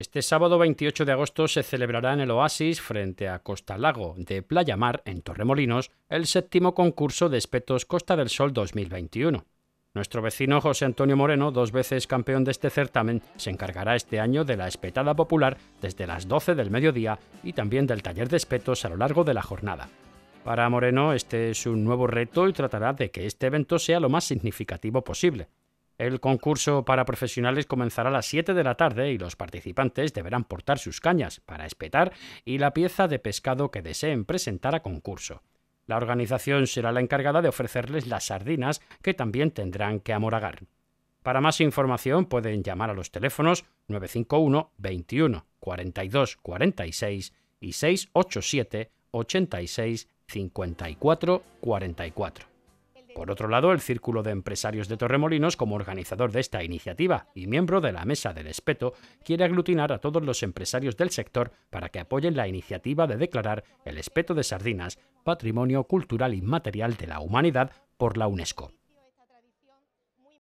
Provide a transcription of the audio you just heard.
Este sábado 28 de agosto se celebrará en el Oasis, frente a Costa Lago de Playa Mar, en Torremolinos, el séptimo concurso de espetos Costa del Sol 2021. Nuestro vecino José Antonio Moreno, dos veces campeón de este certamen, se encargará este año de la espetada popular desde las 12 del mediodía y también del taller de espetos a lo largo de la jornada. Para Moreno este es un nuevo reto y tratará de que este evento sea lo más significativo posible. El concurso para profesionales comenzará a las 7 de la tarde y los participantes deberán portar sus cañas para espetar y la pieza de pescado que deseen presentar a concurso. La organización será la encargada de ofrecerles las sardinas que también tendrán que amoragar. Para más información pueden llamar a los teléfonos 951 21 42 46 y 687 86 54 44. Por otro lado, el Círculo de Empresarios de Torremolinos, como organizador de esta iniciativa y miembro de la Mesa del Espeto, quiere aglutinar a todos los empresarios del sector para que apoyen la iniciativa de declarar el espeto de sardinas Patrimonio Cultural Inmaterial de la Humanidad por la UNESCO.